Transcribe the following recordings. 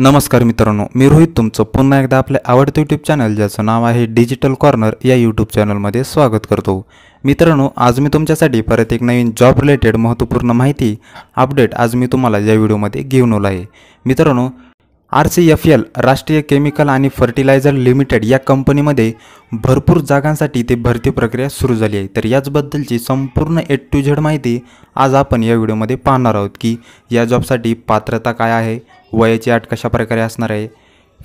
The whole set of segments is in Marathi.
नमस्कार मित्रांनो मी रोहित तुमचं पुन्हा एकदा आपल्या आवडतं यूट्यूब चॅनल ज्याचं नाव आहे डिजिटल कॉर्नर या यूट्यूब चॅनलमध्ये स्वागत करतो मित्रांनो आज मी तुमच्यासाठी परत एक नवीन जॉब रिलेटेड महत्त्वपूर्ण माहिती अपडेट आज मी तुम्हाला या व्हिडिओमध्ये घेऊन आलो आहे मित्रांनो R C F L Rashtriya chemical आणि फर्टिलायझर लिमिटेड या कंपनीमध्ये भरपूर जागांसाठी ते भरती प्रक्रिया सुरू झाली आहे तर याचबद्दलची संपूर्ण ए टू झेड माहिती आज आपण या व्हिडिओमध्ये पाहणार आहोत की या जॉबसाठी पात्रता काय आहे वयाची अट कशाप्रकारे असणार आहे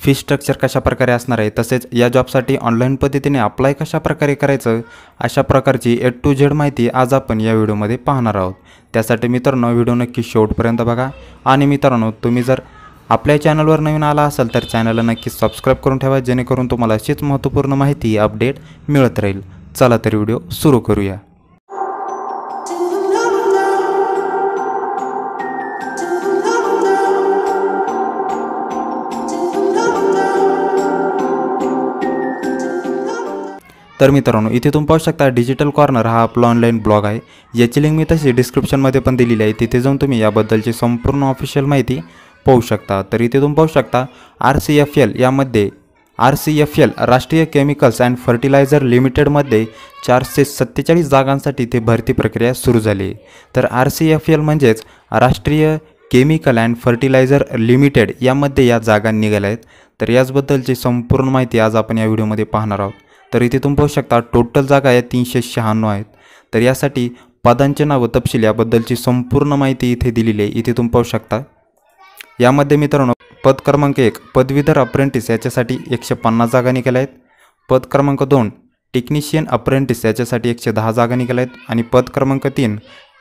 फी स्ट्रक्चर कशाप्रकारे असणार आहे तसेच या जॉबसाठी ऑनलाईन पद्धतीने अप्लाय कशाप्रकारे करायचं अशा प्रकारची ए टू झेड माहिती आज आपण या व्हिडिओमध्ये पाहणार आहोत त्यासाठी मित्रांनो व्हिडिओ नक्की शेवटपर्यंत बघा आणि मित्रांनो तुम्ही जर आपल्या चॅनलवर नवीन आला असाल तर चॅनलला नक्की सबस्क्राईब करून ठेवा जेणेकरून तुम्हाला अशीच महत्त्वपूर्ण माहिती अपडेट मिळत राहील चला तर व्हिडिओ सुरू करूया तर मित्रांनो इथे तुम्ही पाहू शकता डिजिटल कॉर्नर हा आपला ऑनलाईन ब्लॉग आहे याची लिंक मी तशी डिस्क्रिप्शनमध्ये पण दिलेली आहे तिथे जाऊन तुम्ही याबद्दलची संपूर्ण ऑफिशियल माहिती पाहू शकता तर इथे तुम्ही पाहू शकता आर सी एफ एल यामध्ये R C F L Rashtriya chemicals and fertiliser लिमिटेडमध्ये चारशे सत्तेचाळीस जागांसाठी इथे भरती प्रक्रिया सुरू झाली तर आर सी एफ एल म्हणजेच राष्ट्रीय केमिकल अँड फर्टिलायझर लिमिटेड यामध्ये या जागा निघाल्या आहेत तर याचबद्दलची संपूर्ण माहिती आज आपण या व्हिडिओमध्ये पाहणार आहोत तर इथे तुम्ही पाहू शकता टोटल जागा या तीनशे शहाण्णव आहेत तर यासाठी पदांचे नावं तपशील याबद्दलची संपूर्ण माहिती इथे दिलेली आहे इथे तुम्ही पाहू शकता यामध्ये मित्रांनो पद क्रमांक एक पदवीधर अप्रेंटिस याच्यासाठी एकशे पन्नास जागा निघाल्या आहेत पद क्रमांक दोन टेक्निशियन अप्रेंटिस याच्यासाठी एकशे दहा जागा निघाल्या आहेत आणि पद क्रमांक तीन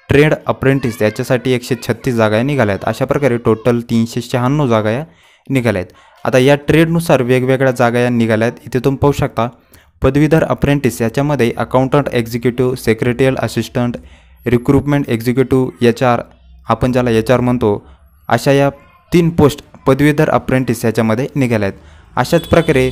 ट्रेड अप्रेंटिस याच्यासाठी एकशे छत्तीस जागा निघाल्या आहेत अशा प्रकारे टोटल तीनशे शहाण्णव जागा या निघाल्या आहेत आता या ट्रेडनुसार वेगवेगळ्या जागा या निघाल्या आहेत इथे तुम्ही पाहू शकता पदवीधर अप्रेंटिस याच्यामध्ये accountant executive secretarial assistant recruitment executive H R आपण ज्याला एच आर म्हणतो अशा या तीन पोस्ट पदवीधर अप्रेंटिस याच्यामध्ये निघाल्या आहेत अशाच प्रकारे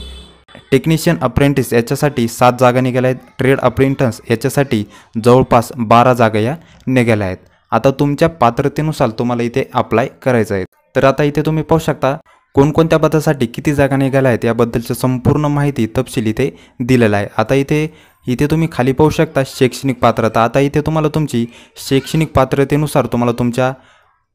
टेक्निशियन अप्रेंटिस याच्यासाठी सात जागा निघाल्या आहेत ट्रेड अप्रेंटन्स याच्यासाठी जवळपास बारा जागा या निघाल्या आहेत आता तुमच्या पात्रतेनुसार तुम्हाला इथे अप्लाय करायचं आहे तर आता इथे तुम्ही पाहू शकता कोणकोणत्या पदासाठी किती जागा निघाल्या आहेत याबद्दलची संपूर्ण माहिती तपशील इथे दिलेला आहे आता इथे इथे तुम्ही खाली पाहू शकता शैक्षणिक पात्रता आता इथे तुम्हाला तुमची शैक्षणिक पात्रतेनुसार तुम्हाला तुमच्या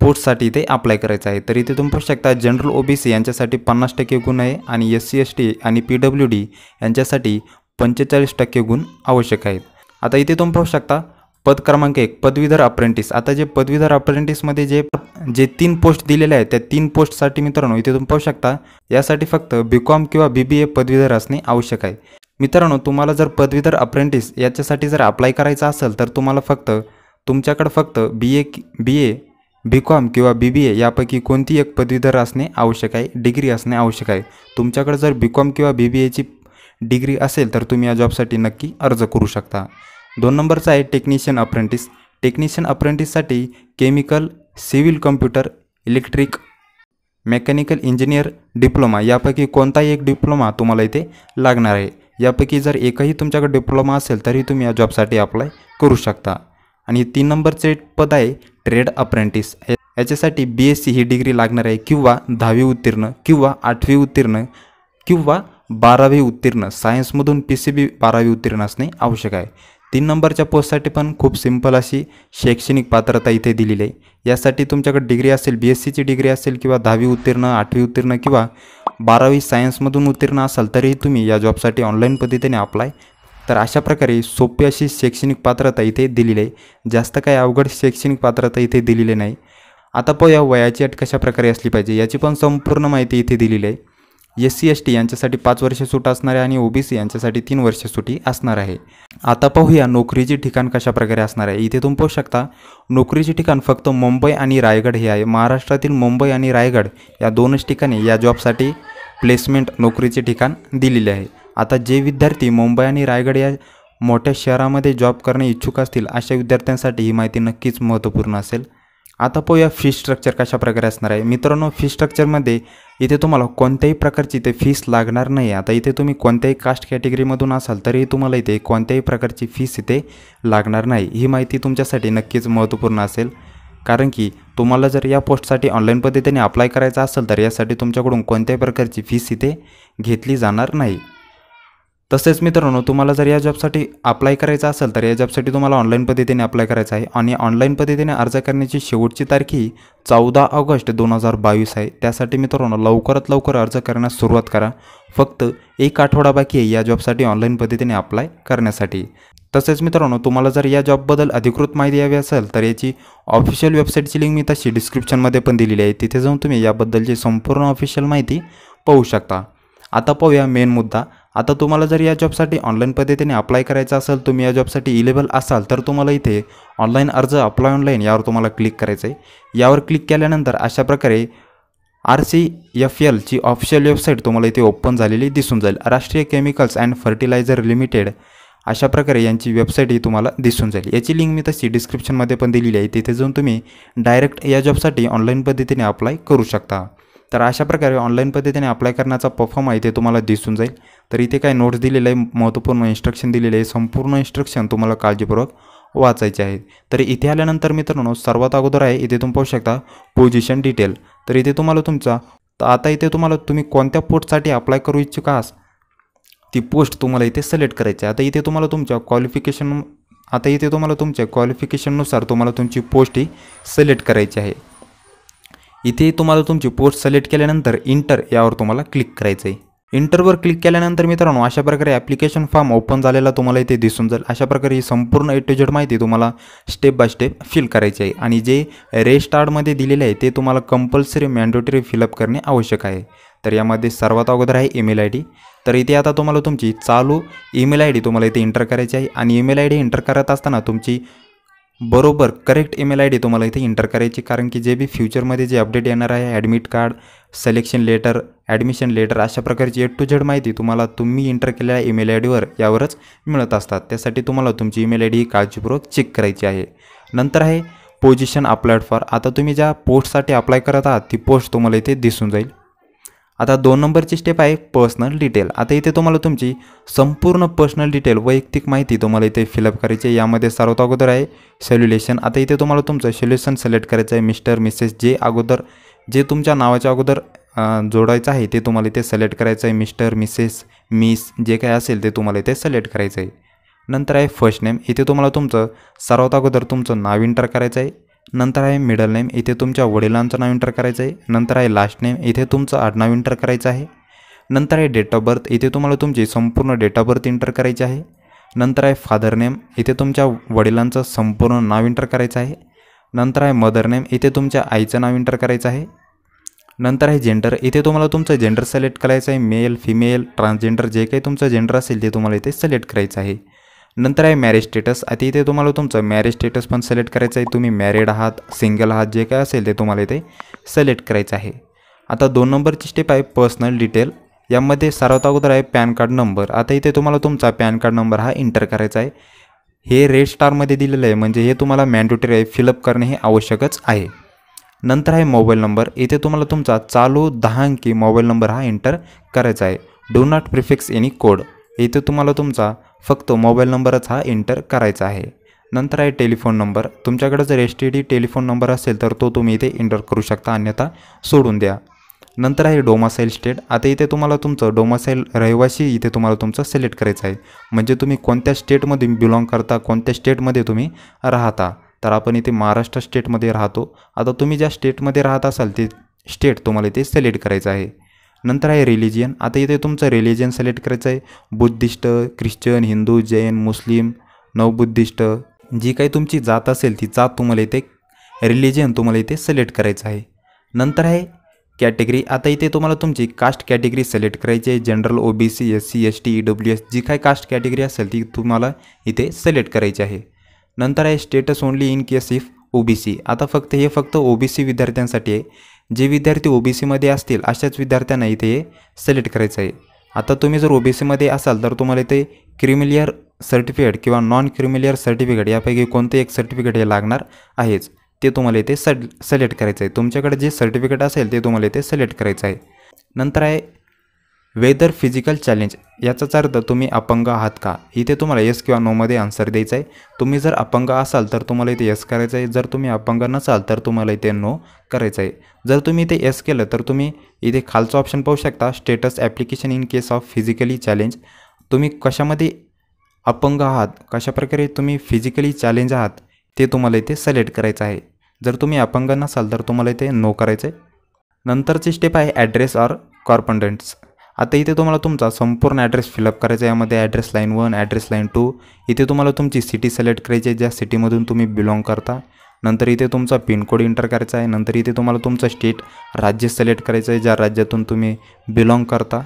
पोस्टसाठी इथे अप्लाय करायचं आहे तर इथे तुम्ही पाहू शकता जनरल ओबीसी यांच्यासाठी पन्नास टक्के गुण आहे आणि एस सी एस टी आणि पी डब्ल्यू डी यांच्यासाठी पंचेचाळीस टक्के गुण आवश्यक आहेत आता इथे तुम्ही पाहू शकता पद क्रमांक एक पदवीधर अप्रेंटिस आता जे पदवीधर अप्रेंटिसमध्ये जे जे तीन पोस्ट दिलेले आहेत त्या तीन पोस्टसाठी मित्रांनो इथे तुम्ही पाहू शकता यासाठी फक्त बी कॉम किंवा बी बी ए पदवीधर असणे आवश्यक आहे मित्रांनो तुम्हाला जर पदवीधर अप्रेंटिस याच्यासाठी जर अप्लाय करायचा असेल तर तुम्हाला फक्त तुमच्याकडं फक्त बी A B A B com किंवा बी बी ए यापैकी कोणती एक पदवीधर असणे आवश्यक आहे डिग्री असणे आवश्यक आहे तुमच्याकडे जर बी कॉम किंवा बी बी एची डिग्री असेल तर तुम्ही या जॉबसाठी नक्की अर्ज करू शकता दोन नंबरचा आहे टेक्निशियन अप्रेंटिस टेक्निशियन अप्रेंटिससाठी chemical civil computer electric mechanical engineer diploma यापैकी कोणताही एक डिप्लोमा तुम्हाला इथे लागणार आहे यापैकी जर एकही तुमच्याकडे डिप्लोमा असेल तरी तुम्ही या जॉबसाठी अप्लाय करू शकता आणि तीन नंबरचे पद आहे ट्रेड अप्रेंटिस याच्यासाठी बी एस सी ही डिग्री लागणार आहे किंवा दहावी उत्तीर्ण किंवा आठवी उत्तीर्ण किंवा बारावी उत्तीर्ण सायन्समधून पी सी बी बारावी उत्तीर्ण असणे आवश्यक आहे तीन नंबरच्या पोस्टसाठी पण खूप सिंपल अशी शैक्षणिक पात्रता इथे दिलेली आहे यासाठी तुमच्याकडे डिग्री असेल बी एस सीची डिग्री असेल किंवा दहावी उत्तीर्ण आठवी उत्तीर्ण किंवा बारावी सायन्समधून उत्तीर्ण असाल तरीही तुम्ही या जॉबसाठी ऑनलाईन पद्धतीने अप्लाय तर अशा प्रकारे सोपी अशी शैक्षणिक पात्रता इथे दिलेली आहे जास्त काही अवघड शैक्षणिक पात्रता इथे दिलेली नाही आता पाहूया वयाची अट कशाप्रकारे असली पाहिजे याची पण संपूर्ण माहिती इथे दिलेली आहे एस सी एस टी यांच्यासाठी पाच वर्ष सूट असणार आहे आणि ओबीसी यांच्यासाठी तीन वर्ष सुटी असणार आहे आता पाहूया नोकरीचे ठिकाण कशा प्रकारे असणार आहे इथे तुम्ही पाहू शकता नोकरीचे ठिकाण फक्त मुंबई आणि रायगड हे आहे महाराष्ट्रातील मुंबई आणि रायगड या दोनच ठिकाणी या जॉबसाठी प्लेसमेंट नोकरीचे ठिकाण दिलेले आहे आता जे विद्यार्थी मुंबई आणि रायगड या मोठ्या शहरामध्ये जॉब करणे इच्छुक असतील अशा विद्यार्थ्यांसाठी ही माहिती नक्कीच महत्त्वपूर्ण असेल आता पाहूया फी स्ट्रक्चर कशा प्रकारे असणार आहे मित्रांनो फी स्ट्रक्चरमध्ये इथे तुम्हाला कोणत्याही प्रकारची इथे फीस लागणार नाही आता इथे तुम्ही कोणत्याही कास्ट कॅटेगरीमधून असाल तरी तुम्हाला इथे कोणत्याही प्रकारची फीस इथे लागणार नाही ही माहिती तुमच्यासाठी नक्कीच महत्त्वपूर्ण असेल कारण की तुम्हाला जर या पोस्टसाठी ऑनलाईन पद्धतीने अप्लाय करायचं असेल तर यासाठी तुमच्याकडून कोणत्याही प्रकारची फीस इथे घेतली जाणार नाही तसेच मित्रांनो तुम्हाला जर या जॉबसाठी अप्लाय करायचा असेल तर या जॉबसाठी तुम्हाला ऑनलाईन पद्धतीने अप्लाय करायचा आहे आणि ऑनलाईन पद्धतीने अर्ज करण्याची शेवटची तारीख ही चौदा ऑगस्ट दोन हजार बावीस आहे त्यासाठी मित्रांनो लवकरात लवकर अर्ज करण्यास सुरुवात करा फक्त एक आठवडा बाकी आहे या जॉबसाठी ऑनलाईन पद्धतीने अप्लाय करण्यासाठी तसेच मित्रांनो तुम्हाला जर या जॉबबद्दल अधिकृत माहिती हवी असेल तर याची ऑफिशियल वेबसाईटची लिंक मी तशी डिस्क्रिप्शनमध्ये पण दिलेली आहे तिथे जाऊन तुम्ही याबद्दलची संपूर्ण ऑफिशियल माहिती पाहू शकता आता पाहूया मेन मुद्दा आता तुम्हाला जर या जॉबसाठी ऑनलाईन पद्धतीने अप्लाय करायचं असेल तुम्ही या जॉबसाठी इलेबल असाल तर तुम्हाला इथे ऑनलाईन अर्ज अप्लाय ऑनलाईन यावर तुम्हाला क्लिक करायचं आहे यावर क्लिक केल्यानंतर अशा प्रकारे आर सी एफ एलची ऑफिशियल वेबसाईट तुम्हाला इथे ओपन झालेली दिसून जाईल राष्ट्रीय केमिकल्स अँड फर्टिलायझर लिमिटेड अशा प्रकारे यांची वेबसाईट ही तुम्हाला दिसून जाईल याची लिंक मी तशी डिस्क्रिप्शनमध्ये पण दिलेली आहे तिथे जाऊन तुम्ही डायरेक्ट या जॉबसाठी ऑनलाईन पद्धतीने अप्लाय करू शकता तर अशा प्रकारे ऑनलाईन पद्धतीने अप्लाय करण्याचा परफॉर्म आहे ते तुम्हाला दिसून जाईल तर इथे काय नोट्स दिलेले आहे महत्त्वपूर्ण इन्स्ट्रक्शन दिलेले आहे संपूर्ण इन्स्ट्रक्शन तुम्हाला काळजीपूर्वक वाचायचे आहेत तर इथे आल्यानंतर मित्रांनो सर्वात अगोदर आहे इथे तुम्ही पाहू शकता पोझिशन डिटेल तर इथे तुम्हाला तुमचा तर आता इथे तुम्हाला तुम्ही कोणत्या पोस्टसाठी अप्लाय करू इच्छुक आहात ती पोस्ट तुम्हाला इथे सिलेक्ट करायची आहे आता इथे तुम्हाला तुमच्या क्वालिफिकेशन आता इथे तुम्हाला तुमच्या क्वालिफिकेशननुसार तुम्हाला तुमची पोस्ट ही सिलेक्ट करायची आहे इथे तुम्हाला तुमची पोस्ट सिलेक्ट केल्यानंतर इंटर यावर तुम्हाला क्लिक करायचं आहे इंटरवर क्लिक केल्यानंतर मित्रांनो अशा प्रकारे ॲप्लिकेशन फॉर्म ओपन झालेला तुम्हाला इथे दिसून जाईल अशा प्रकारे ही संपूर्ण ए टू झेड माहिती तुम्हाला स्टेप बाय स्टेप फिल करायची आहे आणि जे मध्ये दिलेले आहे ते तुम्हाला कंपल्सरी मॅन्डेटरी फिलअप करणे आवश्यक आहे तर यामध्ये सर्वात अगोदर आहे ईमेल आय डी तर इथे आता तुम्हाला तुमची चालू ईमेल आय डी तुम्हाला इथे एंटर करायची आहे आणि ईमेल आय डी एंटर करत असताना तुमची बरोबर करेक्ट ईमेल आय डी तुम्हाला इथे इंटर करायची कारण की जे बी फ्युचरमध्ये जे अपडेट येणार आहे admit card selection letter admission letter अशा प्रकारची ए टू झेड माहिती तुम्हाला तुम्ही इंटर केलेल्या ईमेल आय डीवर यावरच मिळत असतात त्यासाठी तुम्हाला तुमची ईमेल आय डी काळजीपूर्वक चेक करायची आहे नंतर आहे पोजिशन अप्लाइड फॉर आता तुम्ही ज्या पोस्टसाठी अप्लाय करत आहात ती पोस्ट तुम्हाला इथे दिसून जाईल आता दोन नंबरची स्टेप आहे पर्सनल डिटेल आता इथे तुम्हाला तुमची संपूर्ण पर्सनल डिटेल वैयक्तिक माहिती तुम्हाला इथे फिलअप करायची आहे यामध्ये सर्वात अगोदर आहे सोल्युलेशन आता इथे तुम्हाला तुमचं सोल्युशन सिलेक्ट करायचं आहे मिस्टर मिसेस जे अगोदर जे तुमच्या नावाच्या अगोदर जोडायचं आहे ते तुम्हाला इथे सिलेक्ट करायचं आहे मिस्टर मिसेस मिस जे काय असेल ते तुम्हाला इथे सिलेक्ट करायचं आहे नंतर आहे फर्स्ट नेम इथे तुम्हाला तुमचं सर्वात अगोदर तुमचं नाव इंटर करायचं आहे नंतर आहे मिडल नेम इथे तुमच्या वडिलांचं नाव एंटर करायचं आहे नंतर आहे लास्ट नेम इथे तुमचं आडनाव एंटर करायचं आहे नंतर आहे डेट ऑफ बर्थ इथे तुम्हाला तुमची संपूर्ण डेट ऑफ बर्थ एंटर करायची आहे नंतर आहे फादर नेम इथे तुमच्या वडिलांचं संपूर्ण नाव एंटर करायचं आहे नंतर आहे मदर नेम इथे तुमच्या आईचं नाव एंटर करायचं आहे नंतर आहे जेंडर इथे तुम्हाला तुमचं जेंडर सिलेक्ट करायचं आहे मेल फिमेल ट्रान्सजेंडर जे काही तुमचं जेंडर असेल ते तुम्हाला इथे सिलेक्ट करायचं आहे नंतर आहे मॅरेज स्टेटस आता इथे तुम्हाला तुमचं मॅरेज स्टेटस पण सिलेक्ट करायचं आहे तुम्ही मॅरिड आहात सिंगल आहात जे काय असेल ते तुम्हाला इथे सिलेक्ट करायचं आहे आता दोन नंबरची स्टेप आहे पर्सनल डिटेल यामध्ये सर्वात अगोदर आहे पॅन कार्ड नंबर आता इथे तुम्हाला तुमचा पॅन कार्ड नंबर हा एंटर करायचा आहे हे रेड स्टारमध्ये दिलेलं आहे म्हणजे हे तुम्हाला मॅन्डेटरी आहे फिलअप करणे हे आवश्यकच आहे नंतर आहे मोबाईल नंबर इथे तुम्हाला तुमचा चालू दहा अंकी मोबाईल नंबर हा एंटर करायचा आहे do not prefix any code इथे तुम्हाला तुमचा फक्त मोबाईल नंबरच हा एंटर करायचा आहे नंतर आहे टेलिफोन नंबर तुमच्याकडे जर S T D telephone number असेल तर तो तुम्ही इथे एंटर करू शकता अन्यथा सोडून द्या नंतर आहे डोमासाईल स्टेट आता इथे तुम्हाला तुमचं डोमासाईल रहिवासी इथे तुम्हाला तुमचं सिलेक्ट करायचं आहे म्हणजे तुम्ही कोणत्या स्टेटमध्ये बिलॉंग करता कोणत्या स्टेटमध्ये तुम्ही राहता तर आपण इथे महाराष्ट्र स्टेटमध्ये राहतो आता तुम्ही ज्या स्टेटमध्ये राहत असाल ते स्टेट तुम्हाला इथे सिलेक्ट करायचं आहे नंतर आहे रिलिजियन आता इथे तुमचं रिलिजियन सिलेक्ट करायचं आहे Buddhist Christian Hindu Jain Muslim नवबुद्धिस्ट जी काही तुमची जात असेल ती जात तुम्हाला इथे रिलिजियन तुम्हाला इथे सिलेक्ट करायचं आहे नंतर आहे कॅटेगरी आता इथे तुम्हाला तुमची कास्ट कॅटेगरी सिलेक्ट करायची आहे general O B C S C S T E W S जी काय कास्ट कॅटेगरी असेल ती तुम्हाला इथे सिलेक्ट करायची आहे नंतर आहे status only in case if O B C आता फक्त हे फक्त ओ बी सी विद्यार्थ्यांसाठी आहे जे विद्यार्थी ओबीसीमध्ये असतील अशाच विद्यार्थ्यांना इथे सिलेक्ट करायचं आहे आता तुम्ही जर ओबीसीमध्ये असाल तर तुम्हाला इथे क्रिमिलियर सर्टिफिकेट किंवा नॉन क्रिमिलियर सर्टिफिकेट यापैकी कोणते एक सर्टिफिकेट हे लागणार आहेच ते तुम्हाला इथे सट सिलेक्ट करायचं आहे तुमच्याकडे जे सर्टिफिकेट असेल ते तुम्हाला इथे सिलेक्ट करायचं आहे नंतर आहे वेदर फिजिकल चॅलेंज याचाच अर्थ तुम्ही अपंग आहात का इथे तुम्हाला यस किंवा नोमध्ये आन्सर द्यायचा आहे तुम्ही जर अपंग असाल तर तुम्हाला इथे यस करायचं आहे जर तुम्ही अपंग नसाल तर तुम्हाला इथे नो करायचं आहे जर तुम्ही इथे यस केलं तर तुम्ही इथे खालचं ऑप्शन पाहू शकता status application in case of physically challenge तुम्ही कशामध्ये अपंग आहात कशाप्रकारे तुम्ही फिजिकली चॅलेंज आहात ते तुम्हाला इथे सिलेक्ट करायचं आहे जर तुम्ही अपंग नसाल तर तुम्हाला इथे नो करायचं आहे नंतरची स्टेप आहे ॲड्रेस ऑर कॉर्पंडंट्स आता इथे तुम्हाला तुमचा संपूर्ण ॲड्रेस फिलअप करायचा आहे यामध्ये address line one address line two इथे तुम्हाला तुमची सिटी सिलेक्ट करायची आहे ज्या सिटीमधून तुम्ही बिलॉंग करता नंतर इथे तुमचा पिनकोड इंटर करायचा आहे नंतर इथे तुम्हाला तुमचं स्टेट राज्य सिलेक्ट करायचं आहे ज्या राज्यातून तुम्ही बिलॉंग करता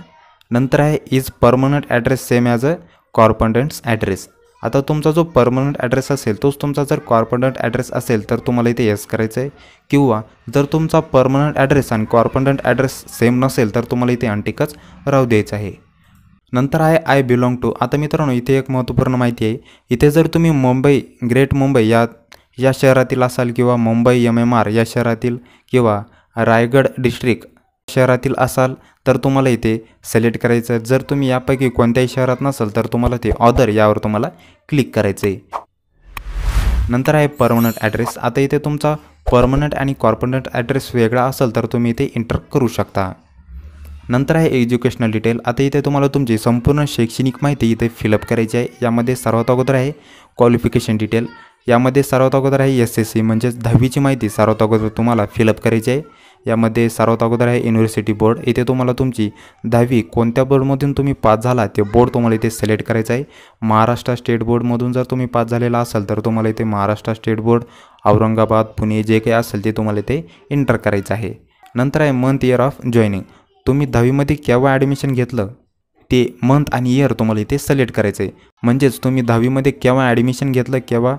नंतर आहे is permanent address same as a correspondence address आता तुमचा जो परमनंट ॲड्रेस असेल तोच तुमचा जर कॉर्पोरंट ॲड्रेस असेल तर तुम्हाला इथे येस करायचं आहे किंवा जर तुमचा परमनंट ॲड्रेस आणि कॉर्पोनंट ॲड्रेस सेम नसेल तर तुम्हाला इथे अंटिकच राहू द्यायचं आहे नंतर आहे आय बिलॉंग टू आता मित्रांनो इथे एक महत्त्वपूर्ण माहिती आहे इथे जर तुम्ही मुंबई ग्रेट मुंबई या या शहरातील असाल किंवा मुंबई एम एम आर या शहरातील किंवा रायगड डिस्ट्रिक्ट शहरातील असाल तर तुम्हाला इथे सिलेक्ट करायचं जर तुम्ही यापैकी कोणत्याही शहरात नसाल तर तुम्हाला ते ऑदर यावर तुम्हाला क्लिक करायचं आहे नंतर आहे परमनंट ॲड्रेस आता इथे तुमचा परमनंट आणि कॉर्पोनंट ॲड्रेस वेगळा असेल तर तुम्ही इथे एंटर करू शकता नंतर आहे एज्युकेशनल डिटेल आता इथे तुम्हाला तुमची संपूर्ण शैक्षणिक माहिती इथे फिलअप करायची आहे यामध्ये सर्वात अगोदर आहे क्वालिफिकेशन डिटेल यामध्ये सर्वात अगोदर आहे एस एस सी म्हणजेच दहावीची माहिती सर्वात अगोदर तुम्हाला फिलअप करायची आहे यामध्ये सर्वात अगोदर आहे युनिव्हर्सिटी बोर्ड इथे तुम्हाला तुमची दहावी कोणत्या बोर्डमधून तुम्ही पास झाला ते बोर्ड तुम्हाला इथे सिलेक्ट करायचं आहे महाराष्ट्र स्टेट बोर्डमधून जर तुम्ही पास झालेला असाल तर तुम्हाला इथे महाराष्ट्र स्टेट बोर्ड औरंगाबाद पुणे जे काही असेल ते तुम्हाला इथे एंटर करायचं आहे नंतर आहे मंथ इयर ऑफ जॉईनिंग तुम्ही दहावीमध्ये केव्हा ॲडमिशन घेतलं ते मंथ आणि इयर तुम्हाला इथे सिलेक्ट करायचं आहे म्हणजेच तुम्ही दहावीमध्ये केव्हा ॲडमिशन घेतलं केव्हा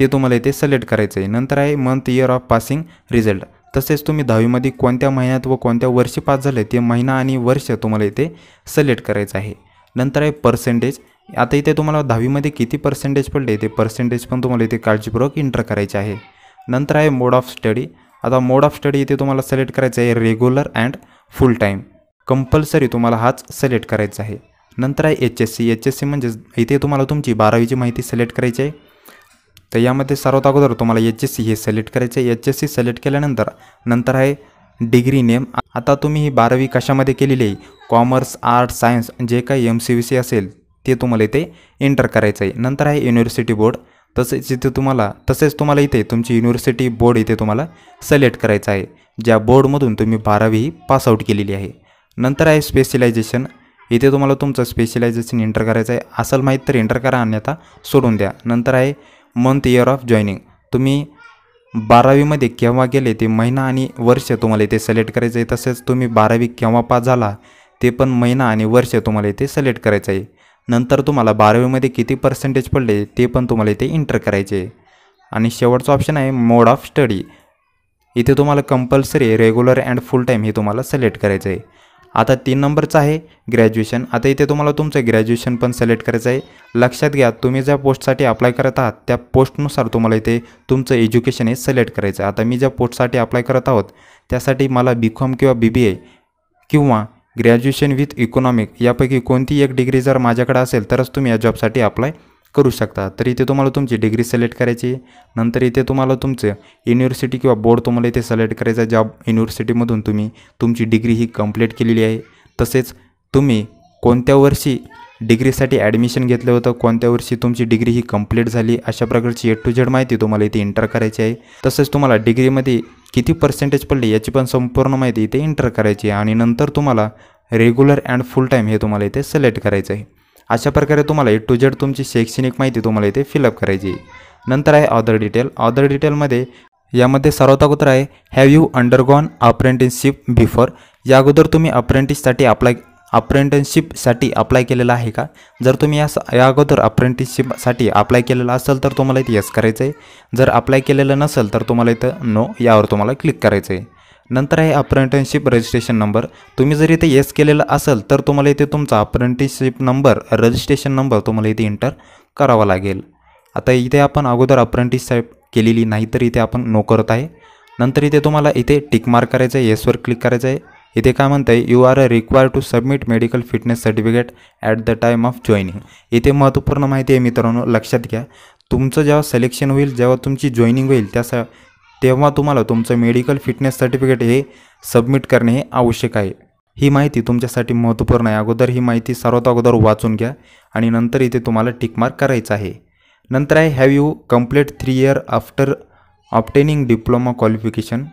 ते तुम्हाला इथे सिलेक्ट करायचं आहे नंतर आहे month year of passing result तसेच तुम्ही दहावीमध्ये कोणत्या महिन्यात व कोणत्या वर्षी पास झाले ते महिना आणि वर्ष तुम्हाला इथे सिलेक्ट करायचं आहे नंतर आहे पर्सेंटेज आता इथे तुम्हाला दहावीमध्ये किती पर्सेंटेज पडले ते पर्सेंटेज पण तुम्हाला इथे काळजीपूर्वक इंटर करायचे आहे नंतर आहे मोड ऑफ स्टडी आता मोड ऑफ स्टडी इथे तुम्हाला सिलेक्ट करायचं आहे regular and full time compulsory तुम्हाला हाच सिलेक्ट करायचा आहे नंतर आहे H S C H S C म्हणजेच इथे तुम्हाला तुमची बारावीची माहिती सिलेक्ट करायची आहे तर यामध्ये सर्वात अगोदर तुम्हाला एच एस सी हे सिलेक्ट करायचं आहे एच एस सी सिलेक्ट केल्यानंतर नंतर आहे डिग्री नेम आता तुम्ही ही बारावी कशामध्ये केलेली आहे कॉमर्स आर्ट सायन्स जे काही एम सी वी सी असेल ते तुम्हाला इथे एंटर करायचं आहे नंतर आहे युनिव्हर्सिटी बोर्ड तसेच इथे तुम्हाला तसेच तुम्हाला इथे तुमची युनिव्हर्सिटी बोर्ड इथे तुम्हाला सिलेक्ट करायचं आहे ज्या बोर्डमधून तुम्ही बारावी पास आऊट केलेली आहे नंतर आहे स्पेशलायझेशन इथे तुम्हाला तुमचं स्पेशलायझेशन एंटर करायचं आहे असेल माहीत तर एंटर करा अन्यथा सोडून द्या नंतर आहे मंथ इयर ऑफ जॉईनिंग तुम्ही बारावीमध्ये केव्हा गेले ते महिना आणि वर्ष तुम्हाला इथे सिलेक्ट करायचं आहे तसेच तुम्ही बारावी केव्हा पास झाला ते पण महिना आणि वर्ष तुम्हाला इथे सिलेक्ट करायचं आहे नंतर तुम्हाला बारावीमध्ये किती पर्सेंटेज पडले ते पण तुम्हाला इथे इंटर करायचे आहे आणि शेवटचा ऑप्शन आहे मोड ऑफ स्टडी इथे तुम्हाला compulsory regular and full time हे तुम्हाला सिलेक्ट करायचं आहे आता तीन नंबरचं आहे ग्रॅज्युएशन आता इथे तुम्हाला तुमचं ग्रॅज्युएशन पण सिलेक्ट करायचं आहे लक्षात घ्या तुम्ही ज्या पोस्टसाठी अप्लाय करत आहात त्या पोस्टनुसार तुम्हाला इथे तुमचं एज्युकेशन हे सिलेक्ट करायचं आहे आता मी ज्या पोस्टसाठी अप्लाय करत आहोत त्यासाठी मला बी कॉम किंवा बी बी ए किंवा ग्रॅज्युएशन विथ इकॉनॉमिक यापैकी कोणती एक डिग्री जर माझ्याकडे असेल तरच तुम्ही या जॉबसाठी अप्लाय करू शकता तर इथे तुम्हाला तुमची डिग्री सिलेक्ट करायची नंतर इथे तुम्हाला तुमचं युनिव्हर्सिटी किंवा बोर्ड तुम्हाला इथे सिलेक्ट करायचा जॉब युनिव्हर्सिटीमधून तुम्ही तुमची डिग्री ही कंप्लीट केलेली आहे तसेच तुम्ही कोणत्या वर्षी डिग्रीसाठी ॲडमिशन घेतलं होतं कोणत्या वर्षी तुमची डिग्री ही कंप्लीट झाली अशा प्रकारची ए टू झेड माहिती तुम्हाला इथे इंटर करायची आहे तसेच तुम्हाला डिग्रीमध्ये किती पर्सेंटेज पडले याची पण संपूर्ण माहिती इथे इंटर करायची आहे आणि नंतर तुम्हाला रेग्युलर अँड फुल टाईम हे तुम्हाला इथे सिलेक्ट करायचं आहे अशा प्रकारे तुम्हाला ए टू जेड तुमची शैक्षणिक माहिती तुम्हाला इथे फिलअप करायची नंतर आहे ऑदर डिटेल ऑदर डिटेलमध्ये यामध्ये सर्वात अगोदर आहे have you undergone apprenticeship before या अगोदर तुम्ही अप्रेंटिससाठी अप्लाय अप्रेंटिसशिपसाठी अप्लाय केलेला आहे का जर तुम्ही या या अगोदर अप्रेंटिसशिपसाठी अप्लाय केलेलं असेल तर तुम्हाला इथे यस करायचं आहे जर अप्लाय केलेलं नसेल तर तुम्हाला इथं नो यावर तुम्हाला क्लिक करायचं आहे नंतर आहे अप्रेंटिसशिप रजिस्ट्रेशन नंबर तुम्ही जर इथे येस केलेलं असेल तर तुम्हाला इथे तुमचा अप्रेंटिसशिप नंबर रजिस्ट्रेशन नंबर तुम्हाला इथे इंटर करावा लागेल आता इथे आपण अगोदर अप्रेंटिसशिप केलेली नाही तर इथे आपण नो करत आहे नंतर इथे तुम्हाला इथे टिक मार्क करायचं आहे येसवर क्लिक करायचं आहे इथे काय म्हणत आहे you are required to submit medical fitness certificate at the time of joining इथे महत्त्वपूर्ण माहिती आहे मित्रांनो लक्षात घ्या तुमचं जेव्हा सिलेक्शन होईल जेव्हा तुमची जॉईनिंग होईल त्या तेव्हा तुम्हाला तुमचं मेडिकल फिटनेस सर्टिफिकेट हे सबमिट करणे हे आवश्यक आहे ही माहिती तुमच्यासाठी महत्त्वपूर्ण आहे अगोदर ही माहिती सर्वात अगोदर वाचून घ्या आणि नंतर इथे तुम्हाला टिकमार्क करायचं आहे नंतर आहे have you complete three year after obtaining diploma qualification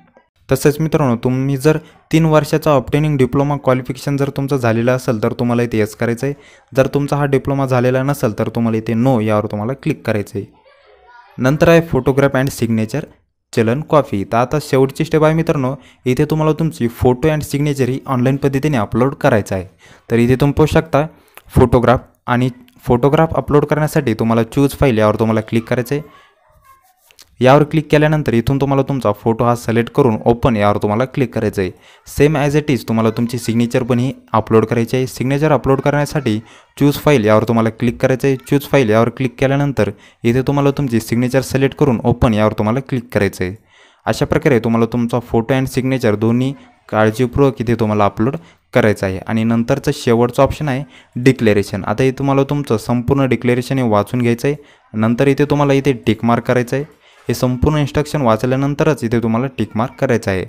तसेच मित्रांनो तुम्ही जर तीन वर्षाचा ऑप्टेनिंग डिप्लोमा क्वालिफिकेशन जर तुमचं झालेलं असेल तर तुम्हाला इथे यस करायचं आहे जर तुमचा हा डिप्लोमा झालेला नसेल तर तुम्हाला इथे नो यावर तुम्हाला क्लिक करायचं आहे नंतर आहे photograph and signature challan copy तर आता शेवटची स्टेप आहे मित्रांनो इथे तुम्हाला तुमची फोटो अँड सिग्नेचर ही ऑनलाईन पद्धतीने अपलोड करायचं आहे तर इथे तुम्ही पाहू शकता फोटोग्राफ आणि फोटोग्राफ अपलोड करण्यासाठी तुम्हाला चूज फाईल यावर तुम्हाला क्लिक करायचं आहे यावर क्लिक केल्यानंतर इथून तुम्हाला तुमचा फोटो हा सिलेक्ट करून ओपन यावर तुम्हाला क्लिक करायचं आहे सेम ॲज इट इज तुम्हाला तुमची सिग्नेचर पण ही अपलोड करायची आहे सिग्नेचर अपलोड करण्यासाठी चूज फाईल यावर तुम्हाला क्लिक करायचं आहे चूज फाईल यावर क्लिक केल्यानंतर इथे तुम्हाला तुमची सिग्नेचर सिलेक्ट करून ओपन यावर तुम्हाला क्लिक करायचं आहे अशा प्रकारे तुम्हाला तुमचा फोटो अँड सिग्नेचर दोन्ही काळजीपूर्वक इथे तुम्हाला अपलोड करायचं आहे आणि नंतरचं शेवटचं ऑप्शन आहे डिक्लेरेशन आता हे तुम्हाला तुमचं संपूर्ण डिक्लेरेशन हे वाचून घ्यायचं आहे नंतर इथे तुम्हाला इथे टिकमार्क करायचं आहे हे संपूर्ण इन्स्ट्रक्शन वाचल्यानंतरच इथे तुम्हाला टिक मार्क करायचं आहे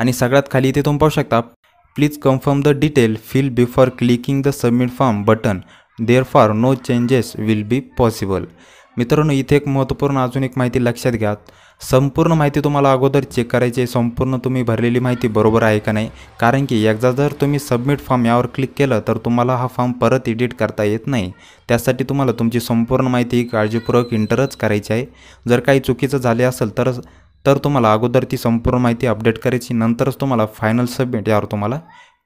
आणि सगळ्यात खाली इथे तुम्ही पाहू शकता please confirm the detail fill before clicking the submit form button therefore no changes will be possible मित्रांनो इथे एक महत्त्वपूर्ण अजून एक माहिती लक्षात घ्या संपूर्ण माहिती तुम्हाला अगोदर चेक करायची आहे संपूर्ण तुम्ही भरलेली माहिती बरोबर आहे का नाही कारण की एकदा जर तुम्ही सबमिट फॉर्म यावर क्लिक केलं तर तुम्हाला हा फॉर्म परत एडिट करता येत नाही त्यासाठी तुम्हाला तुमची संपूर्ण माहिती काळजीपूर्वक इंटरच करायची आहे जर काही चुकीचं झाले असेल तर तर तुम्हाला अगोदर ती संपूर्ण माहिती अपडेट करायची नंतरच तुम्हाला फायनल सबमिट यावर तुम्हाला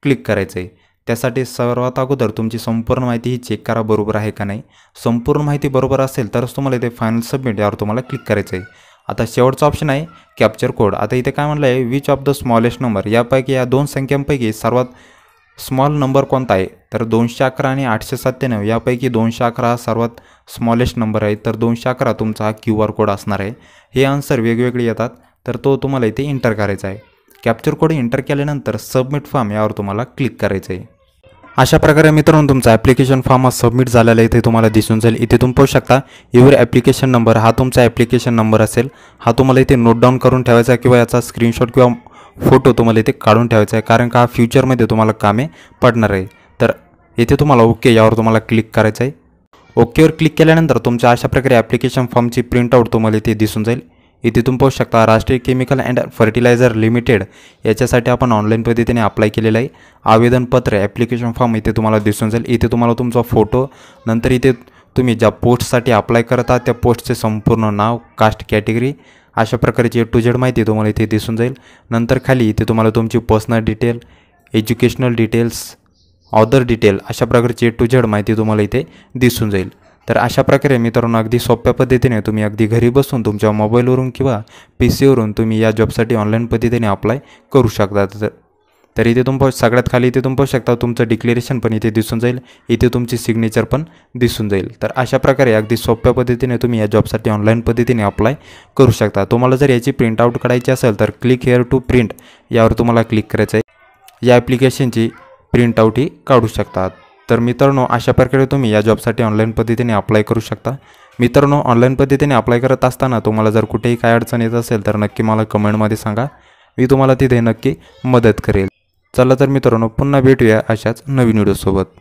क्लिक करायचं आहे त्यासाठी सर्वात अगोदर तुमची संपूर्ण माहिती ही चेक करा बरोबर आहे का नाही संपूर्ण माहिती बरोबर असेल तरच तुम्हाला ते फायनल सबमिट यावर तुम्हाला क्लिक करायचं आहे आता शेवटचा ऑप्शन आहे कॅप्चर कोड आता इथे काय म्हणलं आहे which of the smallest number यापैकी या दोन संख्यांपैकी सर्वात स्मॉल नंबर कोणता आहे तर दोनशे अकरा आणि आठशे सत्त्याण्णव यापैकी दोनशे अकरा हा सर्वात स्मॉलेस्ट नंबर आहे तर दोनशे अकरा तुमचा हा क्यू आर कोड असणार आहे हे आन्सर वेगवेगळे येतात तर तो तुम्हाला इथे इंटर करायचा आहे कॅप्चर कोड इंटर केल्यानंतर सबमिट फॉर्म यावर तुम्हाला क्लिक करायचं आहे अशा प्रकारे मित्रांनो तुमचा ॲप्लिकेशन फॉर्म हा सबमिट झालेला इथे तुम्हाला दिसून जाईल इथे तुम्ही पाहू शकता युअर ॲप्लिकेशन नंबर हा तुमचा ॲप्लिकेशन नंबर असेल हा तुम्हाला इथे नोट डाऊन करून ठेवायचा आहे किंवा याचा स्क्रीनशॉट किंवा फोटो तुम्हाला इथे काढून ठेवायचा आहे कारण का फ्युचरमध्ये तुम्हाला कामे पडणार आहे तर इथे तुम्हाला ओके यावर तुम्हाला क्लिक करायचं आहे ओकेवर क्लिक केल्यानंतर तुमच्या अशा प्रकारे ॲप्लिकेशन फॉर्मची प्रिंटआउट तुम्हाला इथे दिसून जाईल इथे तुम्ही पाहू शकता राष्ट्रीय केमिकल अँड फर्टिलायझर लिमिटेड याच्यासाठी आपण ऑनलाईन पद्धतीने अप्लाय केलेलं आहे आवेदनपत्र ॲप्लिकेशन फॉर्म इथे तुम्हाला दिसून जाईल इथे तुम्हाला तुमचा फोटो नंतर इथे तुम्ही ज्या पोस्टसाठी अप्लाय करता त्या पोस्टचे संपूर्ण नाव कास्ट कॅटेगरी अशा प्रकारची ए टू झेड माहिती तुम्हाला इथे दिसून जाईल नंतर खाली इथे तुम्हाला तुमची personal detail educational details other detail अशा प्रकारची ए टू झेड माहिती तुम्हाला इथे दिसून जाईल तर अशा प्रकारे मित्रांनो अगदी सोप्या पद्धतीने तुम्ही अगदी घरी बसून तुमच्या मोबाईलवरून किंवा पी सीवरून तुम्ही या जॉबसाठी ऑनलाईन पद्धतीने अप्लाय करू शकता तर इथे तुम सगळ्यात खाली इथे तुम्ही पाहू शकता तुमचं डिक्लेरेशन पण इथे दिसून जाईल इथे तुमची सिग्नेचर पण दिसून जाईल तर अशा प्रकारे अगदी सोप्या पद्धतीने तुम्ही या जॉबसाठी ऑनलाईन पद्धतीने अप्लाय करू शकता तुम्हाला जर याची प्रिंट आऊट काढायची असेल तर क्लिक हेअर टू प्रिंट यावर तुम्हाला क्लिक करायचं आहे या ॲप्लिकेशनची प्रिंट ही काढू शकतात तर मित्रांनो अशा प्रकारे तुम्ही या जॉबसाठी ऑनलाईन पद्धतीने अप्लाय करू शकता मित्रांनो ऑनलाईन पद्धतीने अप्लाय करत असताना तुम्हाला जर कुठेही काय अडचण येत असेल तर नक्की मला कमेंटमध्ये सांगा मी तुम्हाला तिथे नक्की मदत करेल चला तर मित्रांनो पुन्हा भेटूया अशाच नवीन व्हिडिओसोबत